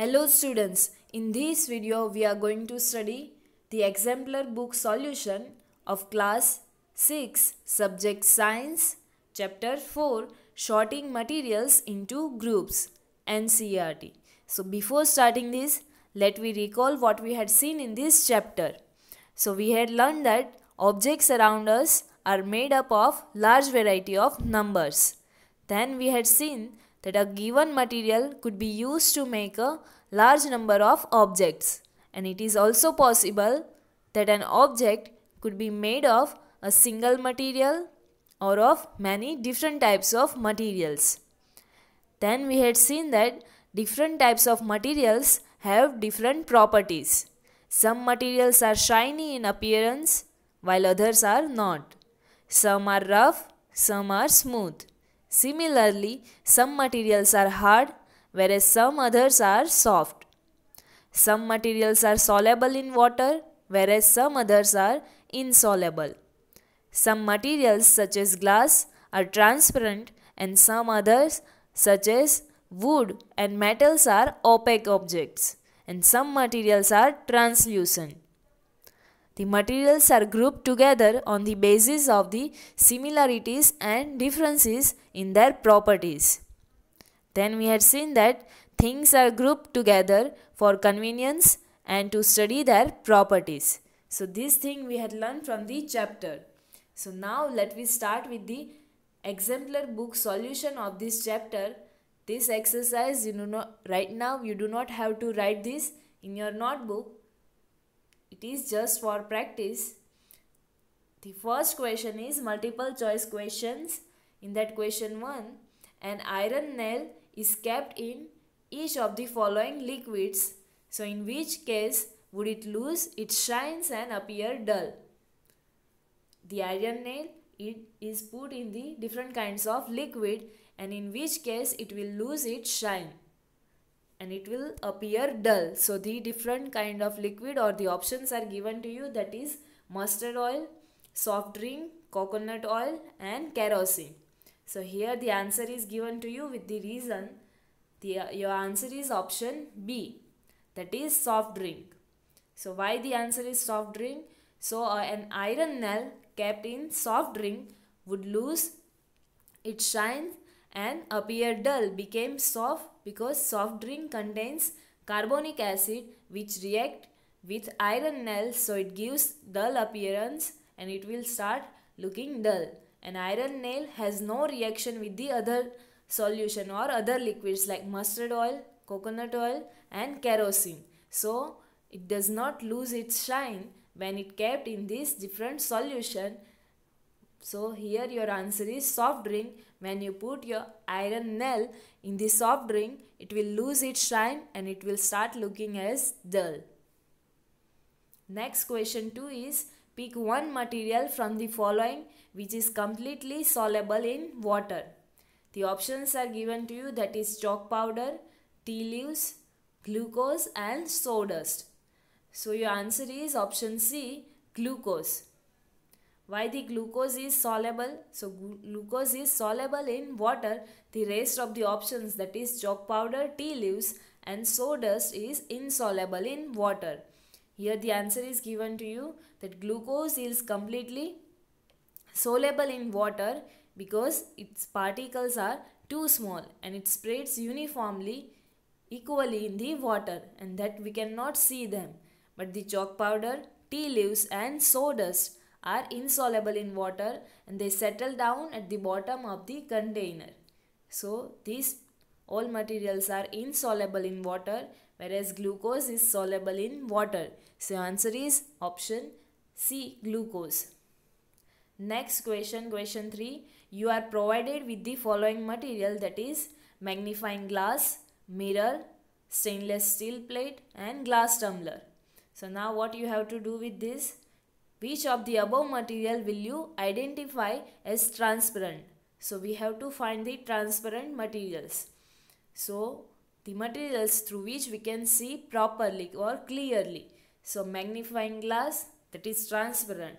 Hello students, in this video we are going to study the exemplar book solution of class 6 subject science chapter 4 sorting materials into groups NCERT. So before starting this let me recall what we had seen in this chapter. So we had learned that objects around us are made up of large variety of numbers. Then we had seen that a given material could be used to make a large number of objects. And it is also possible that an object could be made of a single material or of many different types of materials. Then we had seen that different types of materials have different properties. Some materials are shiny in appearance while others are not. Some are rough, some are smooth. Similarly, some materials are hard whereas some others are soft. Some materials are soluble in water whereas some others are insoluble. Some materials such as glass are transparent and some others such as wood and metals are opaque objects and some materials are translucent. The materials are grouped together on the basis of the similarities and differences in their properties. Then we had seen that things are grouped together for convenience and to study their properties. So this thing we had learned from the chapter. So now let me start with the exemplar book solution of this chapter. This exercise you know right now you do not have to write this in your notebook it is just for practice. The first question is multiple choice questions. In that question 1, an iron nail is kept in each of the following liquids. So in which case would it lose its shines and appear dull? The iron nail it is put in the different kinds of liquid and in which case it will lose its shine and it will appear dull. So the different kind of liquid or the options are given to you that is mustard oil, soft drink, coconut oil and kerosene. So here the answer is given to you with the reason the, uh, your answer is option B that is soft drink. So why the answer is soft drink? So uh, an iron nail kept in soft drink would lose its shine and appear dull became soft because soft drink contains carbonic acid which react with iron nails so it gives dull appearance and it will start looking dull. An iron nail has no reaction with the other solution or other liquids like mustard oil, coconut oil and kerosene. So it does not lose its shine when it kept in this different solution so here your answer is soft drink. When you put your iron nail in the soft drink, it will lose its shine and it will start looking as dull. Next question 2 is pick one material from the following which is completely soluble in water. The options are given to you that is chalk powder, tea leaves, glucose and sawdust. So your answer is option C glucose. Why the glucose is soluble? So glucose is soluble in water. The rest of the options that is chalk powder, tea leaves and sawdust is insoluble in water. Here the answer is given to you that glucose is completely soluble in water because its particles are too small and it spreads uniformly equally in the water and that we cannot see them. But the chalk powder, tea leaves and sawdust are insoluble in water and they settle down at the bottom of the container. So these all materials are insoluble in water whereas glucose is soluble in water. So answer is option C glucose. Next question, question 3. You are provided with the following material that is magnifying glass, mirror, stainless steel plate and glass tumbler. So now what you have to do with this? Which of the above material will you identify as transparent? So we have to find the transparent materials. So the materials through which we can see properly or clearly. So magnifying glass that is transparent.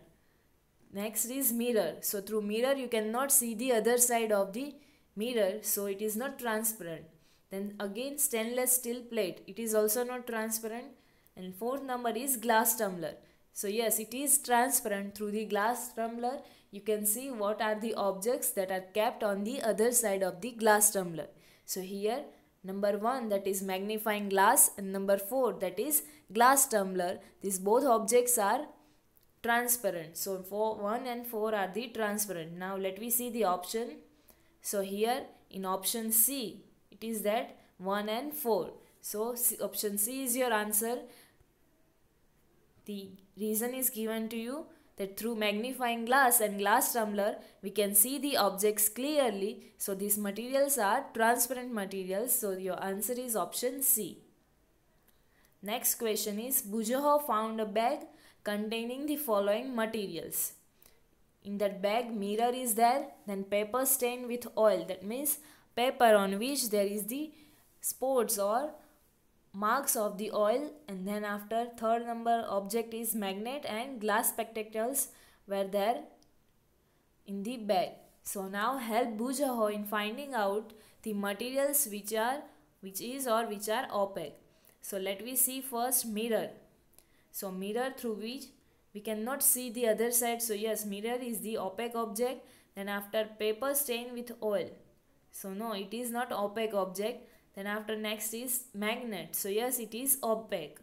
Next is mirror. So through mirror you cannot see the other side of the mirror so it is not transparent. Then again stainless steel plate it is also not transparent. And fourth number is glass tumbler. So yes, it is transparent through the glass tumbler. You can see what are the objects that are kept on the other side of the glass tumbler. So here number 1 that is magnifying glass and number 4 that is glass tumbler. These both objects are transparent. So four, 1 and 4 are the transparent. Now let me see the option. So here in option C it is that 1 and 4. So option C is your answer. The reason is given to you that through magnifying glass and glass tumbler we can see the objects clearly. So these materials are transparent materials. So your answer is option C. Next question is Bujoho found a bag containing the following materials. In that bag mirror is there then paper stained with oil that means paper on which there is the spots or marks of the oil and then after third number object is magnet and glass spectacles were there in the bag. So now help Bujaho in finding out the materials which are which is or which are opaque. So let me see first mirror. So mirror through which we cannot see the other side. So yes mirror is the opaque object then after paper stain with oil. So no it is not opaque object then after next is magnet so yes it is opaque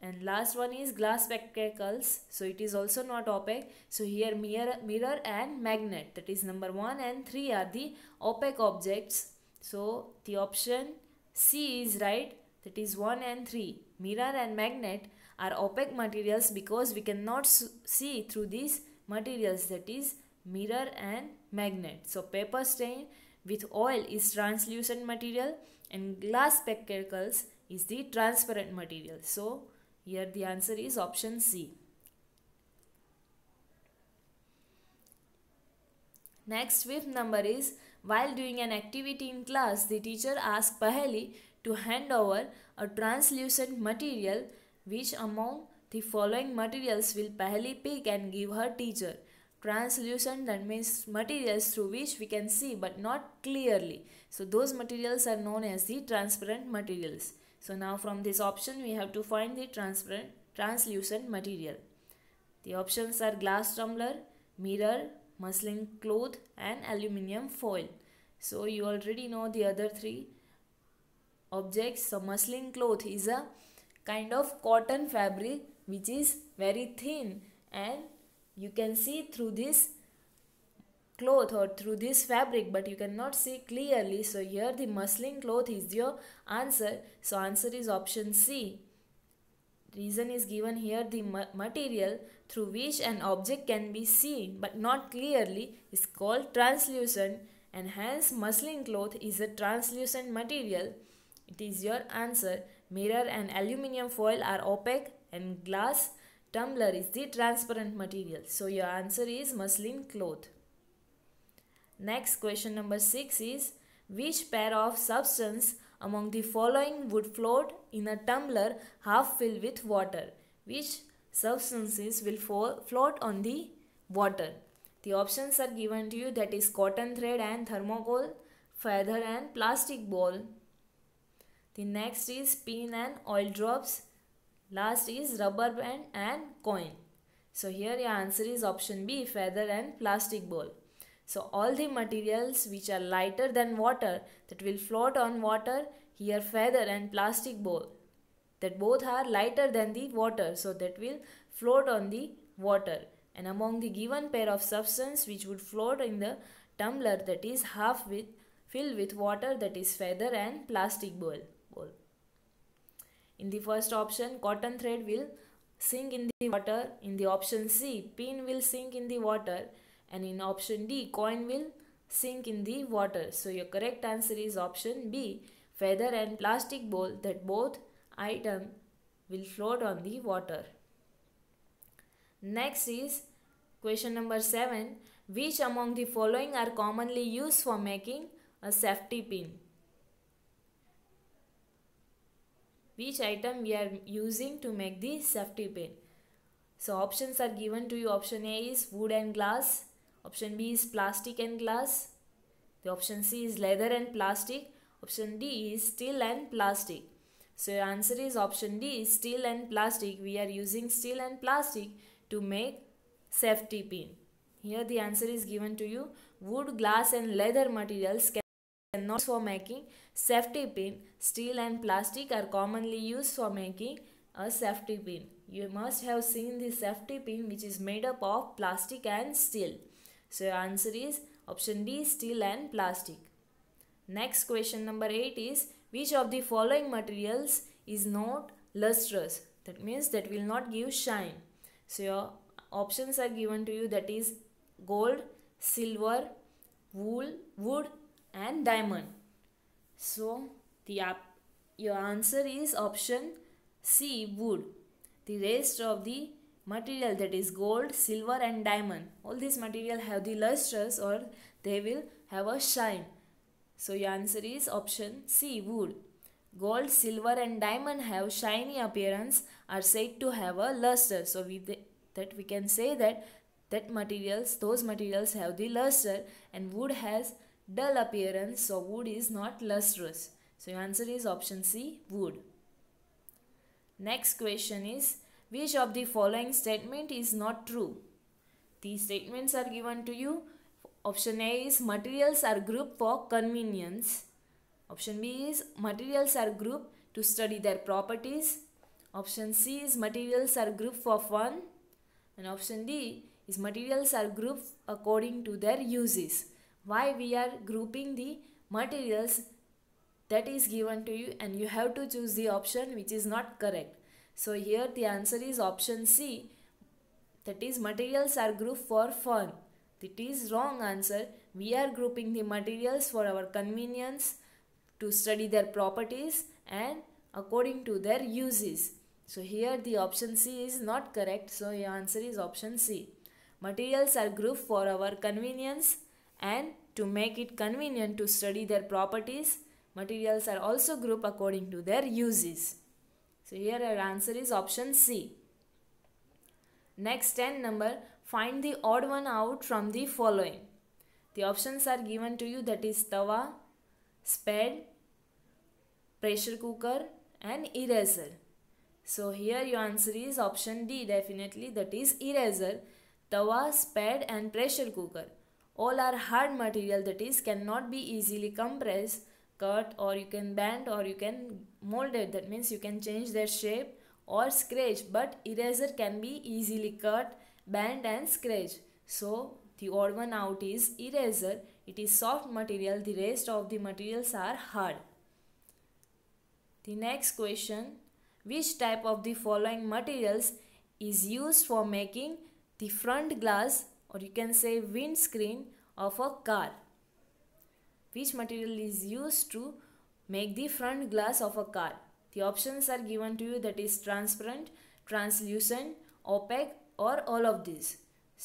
and last one is glass spectacles so it is also not opaque so here mirror mirror and magnet that is number 1 and 3 are the opaque objects so the option C is right that is 1 and 3 mirror and magnet are opaque materials because we cannot see through these materials that is mirror and magnet so paper stain with oil is translucent material and glass spectacles is the transparent material. So here the answer is option C. Next fifth number is while doing an activity in class the teacher asks Paheli to hand over a translucent material which among the following materials will Paheli pick and give her teacher translucent that means materials through which we can see but not clearly so those materials are known as the transparent materials so now from this option we have to find the transparent translucent material the options are glass tumbler mirror muslin cloth and aluminium foil so you already know the other three objects so muslin cloth is a kind of cotton fabric which is very thin and you can see through this cloth or through this fabric but you cannot see clearly so here the muslin cloth is your answer so answer is option c reason is given here the material through which an object can be seen but not clearly is called translucent and hence muslin cloth is a translucent material it is your answer mirror and aluminium foil are opaque and glass Tumbler is the transparent material. So your answer is muslin cloth. Next question number 6 is which pair of substance among the following would float in a tumbler half filled with water? Which substances will float on the water? The options are given to you that is cotton thread and thermocol, feather and plastic ball. The next is pin and oil drops. Last is rubber band and coin. So here your answer is option B, feather and plastic ball. So all the materials which are lighter than water that will float on water, here feather and plastic ball that both are lighter than the water so that will float on the water and among the given pair of substance which would float in the tumbler that is half with filled with water that is feather and plastic ball. In the first option, cotton thread will sink in the water. In the option C, pin will sink in the water. And in option D, coin will sink in the water. So your correct answer is option B, feather and plastic ball that both item will float on the water. Next is question number 7. Which among the following are commonly used for making a safety pin? which item we are using to make the safety pin. So options are given to you. Option A is wood and glass. Option B is plastic and glass. The option C is leather and plastic. Option D is steel and plastic. So your answer is option D is steel and plastic. We are using steel and plastic to make safety pin. Here the answer is given to you. Wood, glass and leather materials cannot for making Safety pin. Steel and plastic are commonly used for making a safety pin. You must have seen the safety pin which is made up of plastic and steel. So answer is option D steel and plastic. Next question number 8 is which of the following materials is not lustrous that means that will not give shine. So your options are given to you that is gold, silver, wool, wood and diamond. So the your answer is option C wood. The rest of the material that is gold, silver and diamond. All these material have the luster or they will have a shine. So your answer is option C wood. Gold, silver and diamond have shiny appearance are said to have a luster. So we that we can say that that materials those materials have the luster and wood has dull appearance so wood is not lustrous. So your answer is option C, wood. Next question is, which of the following statement is not true? These statements are given to you. Option A is materials are grouped for convenience. Option B is materials are grouped to study their properties. Option C is materials are grouped for fun. And option D is materials are grouped according to their uses why we are grouping the materials that is given to you and you have to choose the option which is not correct. So here the answer is option C that is materials are grouped for fun. That is wrong answer. We are grouping the materials for our convenience to study their properties and according to their uses. So here the option C is not correct. So your answer is option C. Materials are grouped for our convenience and to make it convenient to study their properties, materials are also grouped according to their uses. So here our answer is option C. Next 10 number, find the odd one out from the following. The options are given to you that is tawa, spade, pressure cooker and eraser. So here your answer is option D definitely that is eraser, tawa, spade and pressure cooker all are hard material that is cannot be easily compressed cut or you can bend or you can mold it that means you can change their shape or scratch but eraser can be easily cut bend and scratch so the odd one out is eraser it is soft material the rest of the materials are hard the next question which type of the following materials is used for making the front glass or you can say windscreen of a car which material is used to make the front glass of a car the options are given to you that is transparent translucent opaque or all of these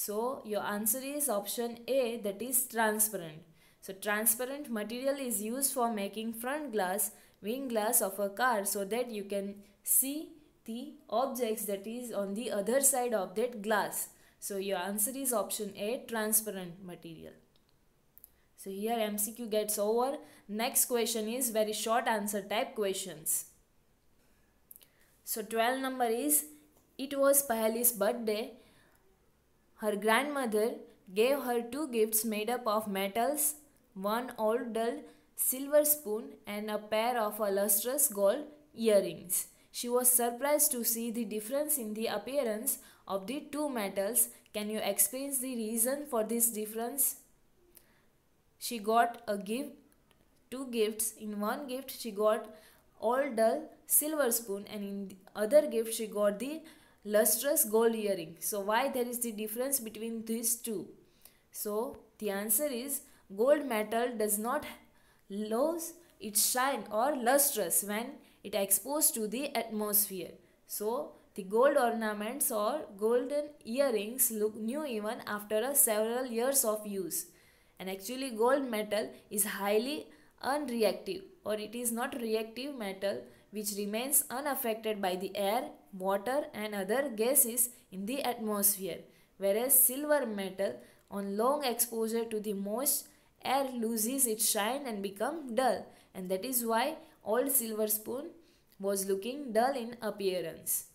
so your answer is option A that is transparent. So transparent material is used for making front glass, wing glass of a car so that you can see the objects that is on the other side of that glass. So your answer is option A, transparent material. So here MCQ gets over. Next question is very short answer type questions. So 12 number is, it was Pahali's birthday. Her grandmother gave her two gifts made up of metals, one old dull silver spoon and a pair of lustrous gold earrings. She was surprised to see the difference in the appearance of the two metals. Can you explain the reason for this difference? She got a gift, two gifts. In one gift, she got all dull silver spoon and in other gift, she got the lustrous gold earring. So why there is the difference between these two? So the answer is gold metal does not lose its shine or lustrous when it exposed to the atmosphere. So the gold ornaments or golden earrings look new even after several years of use. And actually gold metal is highly unreactive or it is not reactive metal which remains unaffected by the air, water and other gases in the atmosphere. Whereas silver metal on long exposure to the moist air loses its shine and become dull and that is why old silver spoon was looking dull in appearance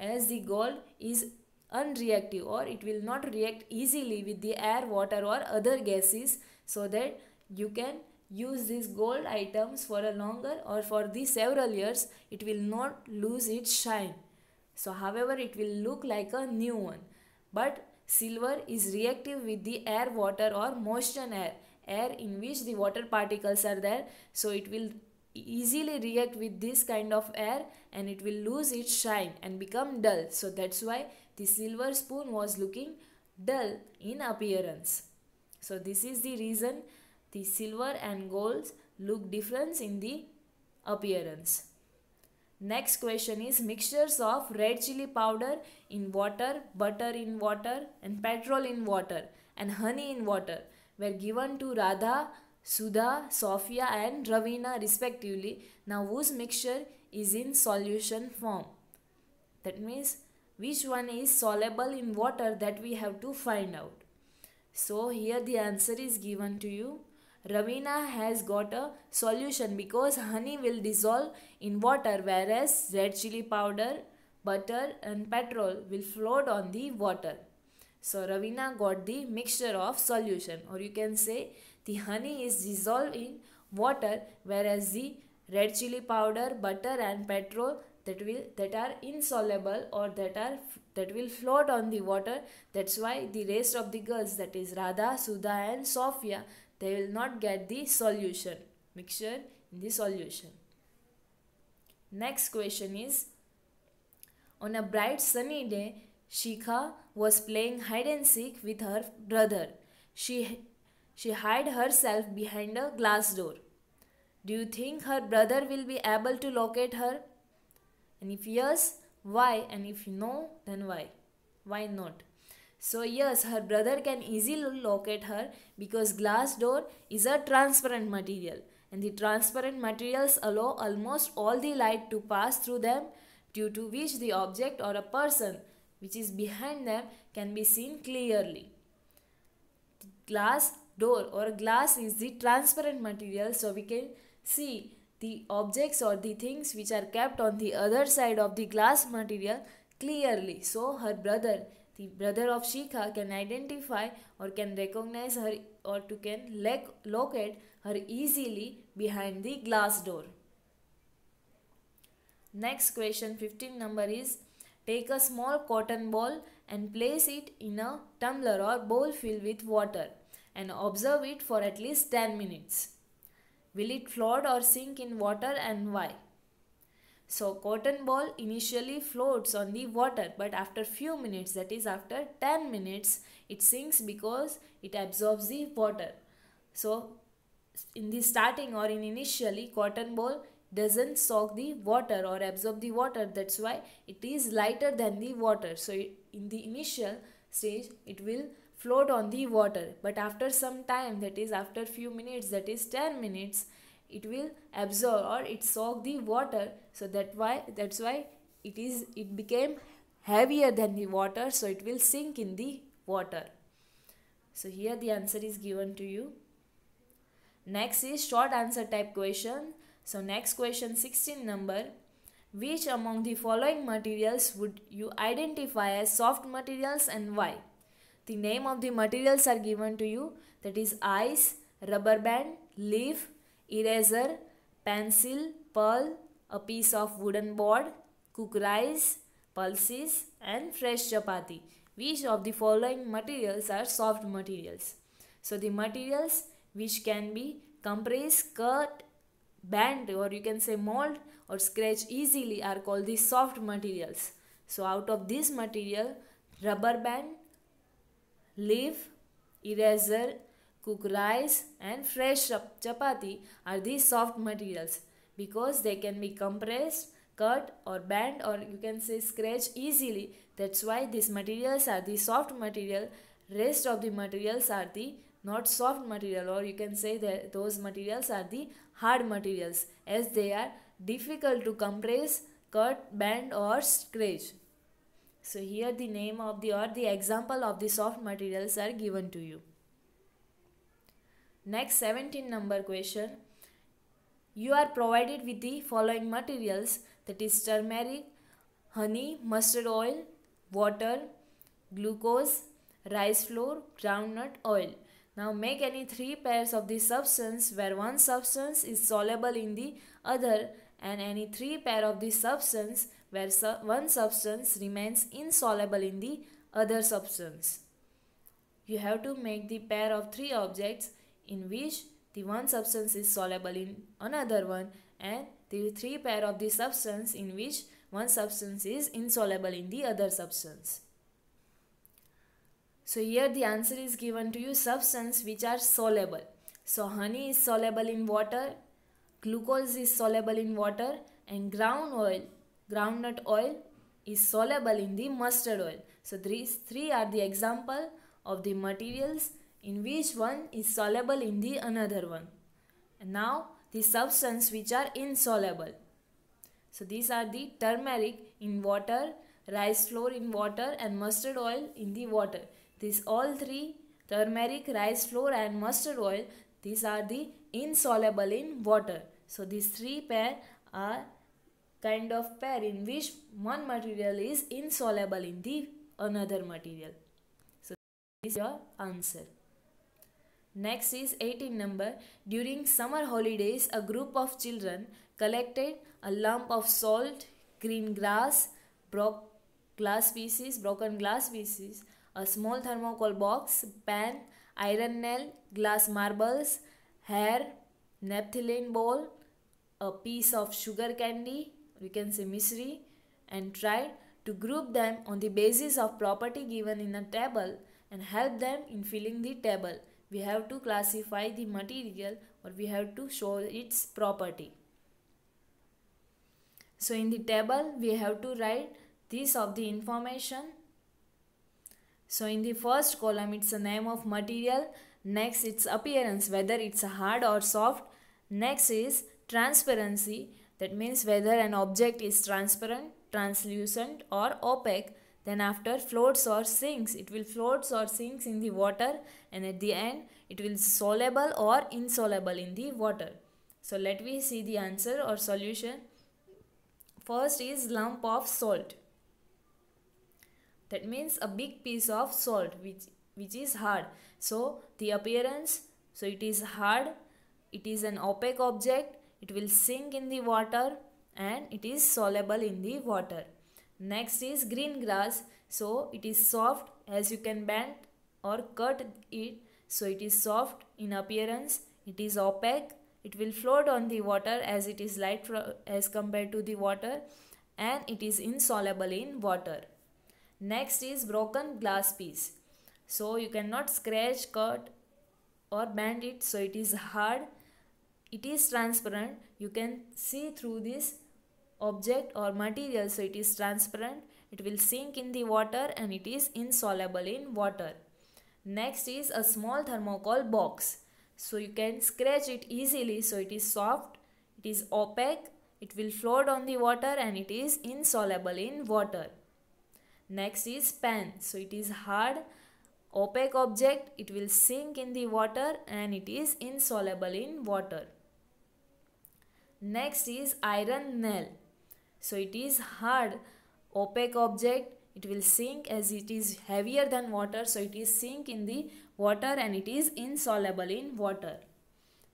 as the gold is unreactive or it will not react easily with the air, water or other gases so that you can use these gold items for a longer or for the several years it will not lose its shine. So however it will look like a new one. But silver is reactive with the air, water or moisture air air in which the water particles are there so it will easily react with this kind of air and it will lose its shine and become dull so that's why the silver spoon was looking dull in appearance so this is the reason the silver and golds look different in the appearance next question is mixtures of red chili powder in water butter in water and petrol in water and honey in water were given to radha Sudha, Sophia and Ravina respectively now whose mixture is in solution form. That means which one is soluble in water that we have to find out. So here the answer is given to you. Ravina has got a solution because honey will dissolve in water whereas red chili powder, butter and petrol will float on the water. So Ravina got the mixture of solution or you can say the honey is dissolved in water whereas the red chili powder, butter and petrol that will that are insoluble or that are that will float on the water that's why the rest of the girls that is Radha, Sudha and Sophia they will not get the solution mixture in the solution. Next question is on a bright sunny day Shikha was playing hide and seek with her brother. She she hid herself behind a glass door. Do you think her brother will be able to locate her? And if yes, why? And if no, then why? Why not? So yes, her brother can easily locate her because glass door is a transparent material and the transparent materials allow almost all the light to pass through them due to which the object or a person which is behind them can be seen clearly. glass door or glass is the transparent material so we can see the objects or the things which are kept on the other side of the glass material clearly so her brother the brother of Shikha can identify or can recognize her or to can locate her easily behind the glass door. Next question 15 number is take a small cotton ball and place it in a tumbler or bowl filled with water and observe it for at least 10 minutes. Will it float or sink in water and why? So cotton ball initially floats on the water but after few minutes that is after 10 minutes it sinks because it absorbs the water. So in the starting or in initially cotton ball doesn't soak the water or absorb the water that's why it is lighter than the water so in the initial stage it will float on the water but after some time that is after few minutes that is 10 minutes it will absorb or it soak the water so that why that's why it is it became heavier than the water so it will sink in the water so here the answer is given to you next is short answer type question so next question 16 number which among the following materials would you identify as soft materials and why the name of the materials are given to you that is ice, rubber band, leaf, eraser, pencil, pearl, a piece of wooden board, cook rice, pulses and fresh chapati. Which of the following materials are soft materials? So the materials which can be compressed, cut, bent or you can say mold or scratch easily are called the soft materials. So out of this material, rubber band, leaf, eraser, cook rice and fresh chapati are these soft materials because they can be compressed, cut or bent or you can say scratch easily. That's why these materials are the soft material. Rest of the materials are the not soft material or you can say that those materials are the hard materials as they are difficult to compress, cut, bend or scratch. So here the name of the or the example of the soft materials are given to you. Next 17 number question. You are provided with the following materials that is turmeric, honey, mustard oil, water, glucose, rice flour, groundnut oil. Now make any three pairs of the substance where one substance is soluble in the other and any three pair of the substance where one substance remains insoluble in the other substance. You have to make the pair of three objects in which the one substance is soluble in another one and the three pair of the substance in which one substance is insoluble in the other substance. So here the answer is given to you substance which are soluble. So honey is soluble in water, glucose is soluble in water and ground oil groundnut oil is soluble in the mustard oil. So these three are the example of the materials in which one is soluble in the another one. And now the substance which are insoluble. So these are the turmeric in water, rice flour in water and mustard oil in the water. These all three turmeric, rice flour and mustard oil these are the insoluble in water. So these three pair are kind of pair in which one material is insoluble in the another material. So this is your answer. Next is 18 number. During summer holidays, a group of children collected a lump of salt, green grass, broke glass pieces, broken glass pieces, a small thermocol box, pan, iron nail, glass marbles, hair, naphthalene ball, a piece of sugar candy, we can say misery and try to group them on the basis of property given in a table and help them in filling the table. We have to classify the material or we have to show its property. So in the table we have to write this of the information. So in the first column it's the name of material, next its appearance whether it's hard or soft, next is transparency that means whether an object is transparent, translucent or opaque. Then after floats or sinks, it will floats or sinks in the water and at the end it will soluble or insoluble in the water. So let me see the answer or solution. First is lump of salt. That means a big piece of salt which, which is hard. So the appearance, so it is hard, it is an opaque object it will sink in the water and it is soluble in the water. Next is green grass. So it is soft as you can bend or cut it. So it is soft in appearance. It is opaque. It will float on the water as it is light as compared to the water and it is insoluble in water. Next is broken glass piece. So you cannot scratch, cut or bend it. So it is hard it is transparent you can see through this object or material so it is transparent it will sink in the water and it is insoluble in water next is a small thermocol box so you can scratch it easily so it is soft it is opaque it will float on the water and it is insoluble in water next is pan so it is hard opaque object it will sink in the water and it is insoluble in water Next is iron nail. So it is hard opaque object. It will sink as it is heavier than water. So it is sink in the water and it is insoluble in water.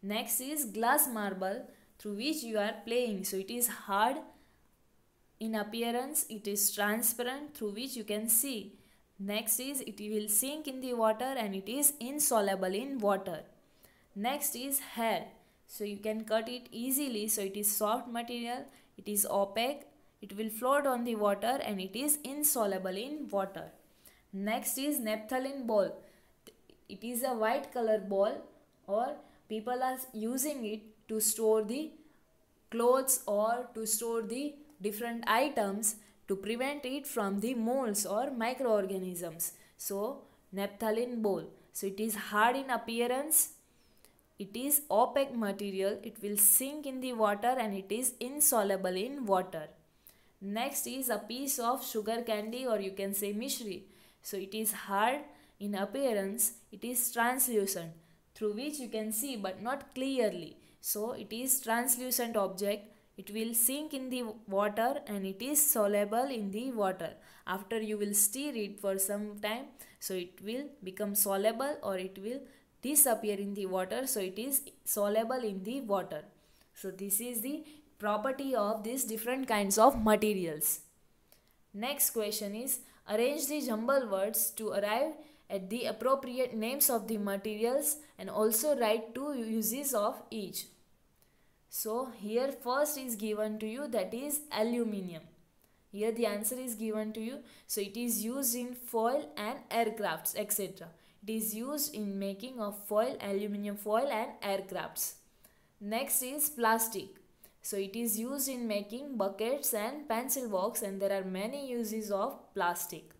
Next is glass marble through which you are playing. So it is hard in appearance. It is transparent through which you can see. Next is it will sink in the water and it is insoluble in water. Next is hair so you can cut it easily so it is soft material it is opaque it will float on the water and it is insoluble in water next is naphthalene ball it is a white color ball or people are using it to store the clothes or to store the different items to prevent it from the molds or microorganisms so naphthalene ball so it is hard in appearance it is opaque material, it will sink in the water and it is insoluble in water. Next is a piece of sugar candy or you can say mishri. So it is hard in appearance, it is translucent through which you can see but not clearly. So it is translucent object. It will sink in the water and it is soluble in the water. After you will stir it for some time so it will become soluble or it will disappear in the water so it is soluble in the water so this is the property of these different kinds of materials next question is arrange the jumble words to arrive at the appropriate names of the materials and also write two uses of each so here first is given to you that is aluminium here the answer is given to you so it is used in foil and aircrafts etc it is used in making of foil, aluminium foil and aircrafts. Next is plastic. So it is used in making buckets and pencil box and there are many uses of plastic.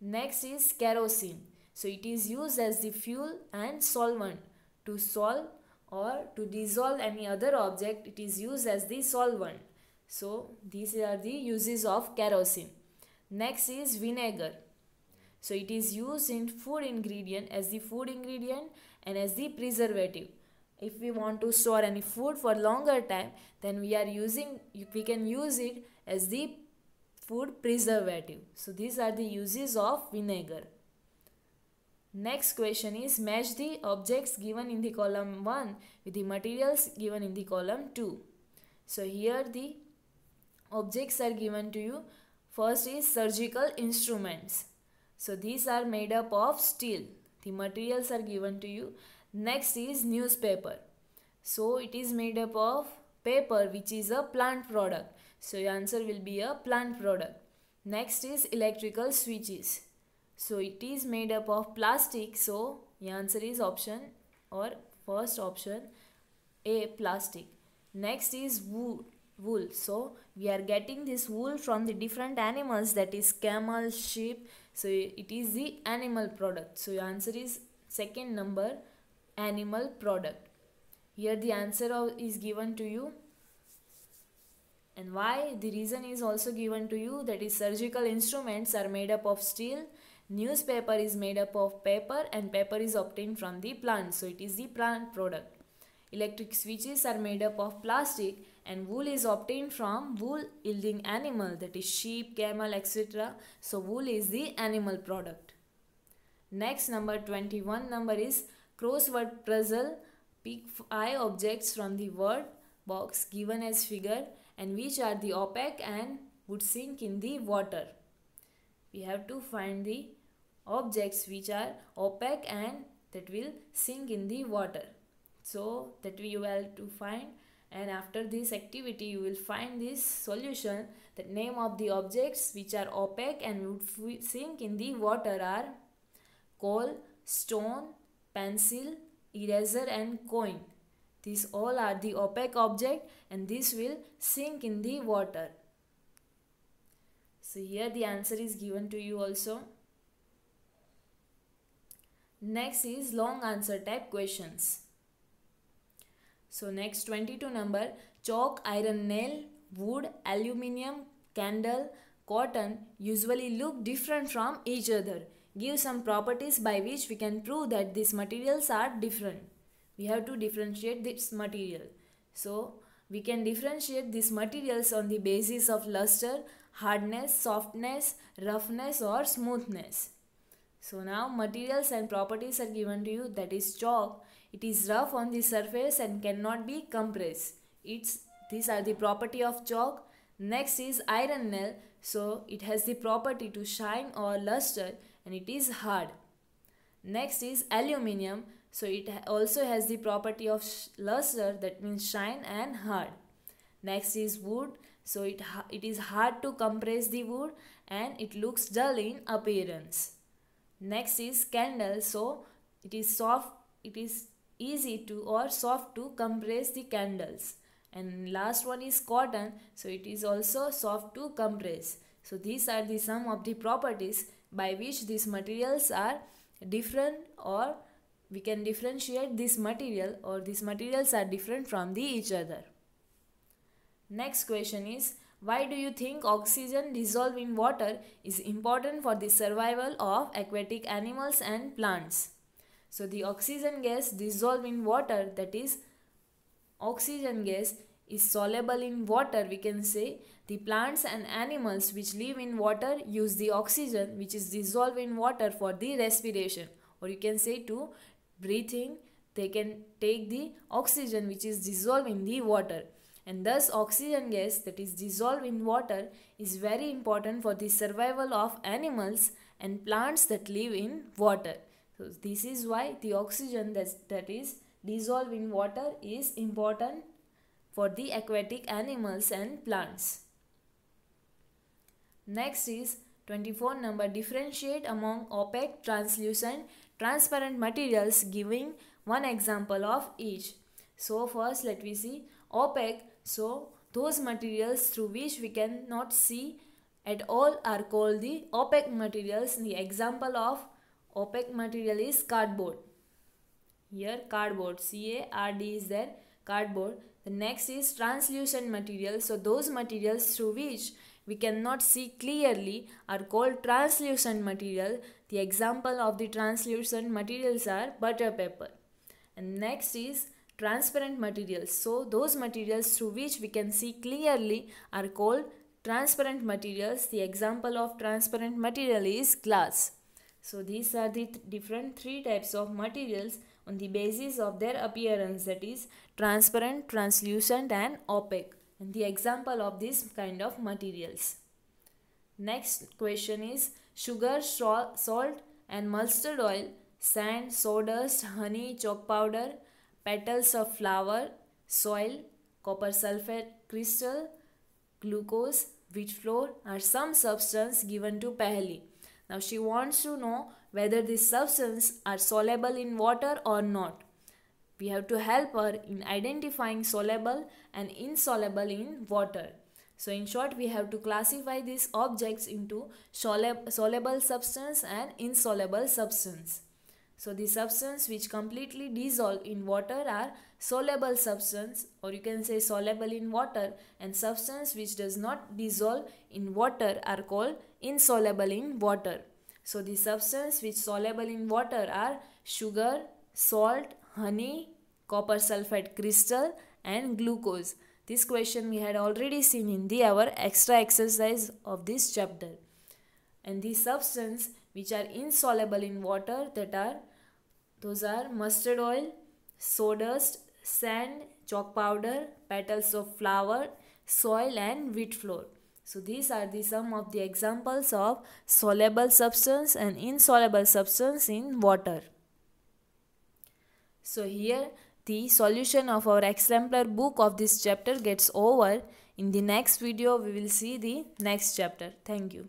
Next is kerosene. So it is used as the fuel and solvent to solve or to dissolve any other object it is used as the solvent. So these are the uses of kerosene. Next is vinegar. So it is used in food ingredient as the food ingredient and as the preservative. If we want to store any food for longer time, then we are using we can use it as the food preservative. So these are the uses of vinegar. Next question is match the objects given in the column 1 with the materials given in the column 2. So here the objects are given to you. First is surgical instruments. So these are made up of steel. The materials are given to you. Next is newspaper. So it is made up of paper which is a plant product. So your answer will be a plant product. Next is electrical switches. So it is made up of plastic. So your answer is option or first option A plastic. Next is wood wool so we are getting this wool from the different animals that is camel sheep so it is the animal product so your answer is second number animal product here the answer is given to you and why the reason is also given to you that is surgical instruments are made up of steel newspaper is made up of paper and paper is obtained from the plant so it is the plant product electric switches are made up of plastic and wool is obtained from wool yielding animal that is sheep, camel etc. So wool is the animal product. Next number 21 number is crossword puzzle. Pick 5 objects from the word box given as figure and which are the opaque and would sink in the water. We have to find the objects which are opaque and that will sink in the water. So that we will to find and after this activity you will find this solution the name of the objects which are opaque and would sink in the water are coal stone pencil eraser and coin these all are the opaque object and this will sink in the water so here the answer is given to you also next is long answer type questions so next 22 number chalk, iron nail, wood, aluminium, candle, cotton usually look different from each other. Give some properties by which we can prove that these materials are different. We have to differentiate this material. So we can differentiate these materials on the basis of luster, hardness, softness, roughness or smoothness. So now materials and properties are given to you that is chalk it is rough on the surface and cannot be compressed. It's, these are the property of chalk. Next is iron nail. So it has the property to shine or luster and it is hard. Next is aluminium. So it also has the property of luster that means shine and hard. Next is wood. So it, it is hard to compress the wood and it looks dull in appearance. Next is candle. So it is soft, it is easy to or soft to compress the candles and last one is cotton so it is also soft to compress so these are the some of the properties by which these materials are different or we can differentiate this material or these materials are different from the each other next question is why do you think oxygen dissolved in water is important for the survival of aquatic animals and plants so the oxygen gas dissolved in water that is oxygen gas is soluble in water we can say the plants and animals which live in water use the oxygen which is dissolved in water for the respiration or you can say to breathing they can take the oxygen which is dissolved in the water and thus oxygen gas that is dissolved in water is very important for the survival of animals and plants that live in water so this is why the oxygen that is dissolved in water is important for the aquatic animals and plants next is 24 number differentiate among opaque translucent transparent materials giving one example of each so first let me see opaque so those materials through which we cannot see at all are called the opaque materials the example of opaque material is cardboard here cardboard c-a-r-d is there cardboard the next is translucent material so those materials through which we cannot see clearly are called translucent material the example of the translucent materials are butter paper and next is transparent materials so those materials through which we can see clearly are called transparent materials the example of transparent material is glass so these are the th different three types of materials on the basis of their appearance that is transparent, translucent and opaque and the example of this kind of materials. Next question is sugar, salt and mustard oil, sand, sawdust, honey, chalk powder, petals of flower, soil, copper sulfate crystal, glucose, wheat flour are some substances given to Pehli now she wants to know whether these substances are soluble in water or not. We have to help her in identifying soluble and insoluble in water. So in short, we have to classify these objects into soluble substance and insoluble substance. So the substance which completely dissolve in water are soluble substance or you can say soluble in water and substance which does not dissolve in water are called insoluble in water. So the substance which soluble in water are sugar, salt, honey, copper sulfate crystal and glucose. This question we had already seen in the our extra exercise of this chapter. And the substance which are insoluble in water that are those are mustard oil, sawdust, sand, chalk powder, petals of flower, soil and wheat flour. So these are the some of the examples of soluble substance and insoluble substance in water. So here the solution of our exemplar book of this chapter gets over. In the next video we will see the next chapter. Thank you.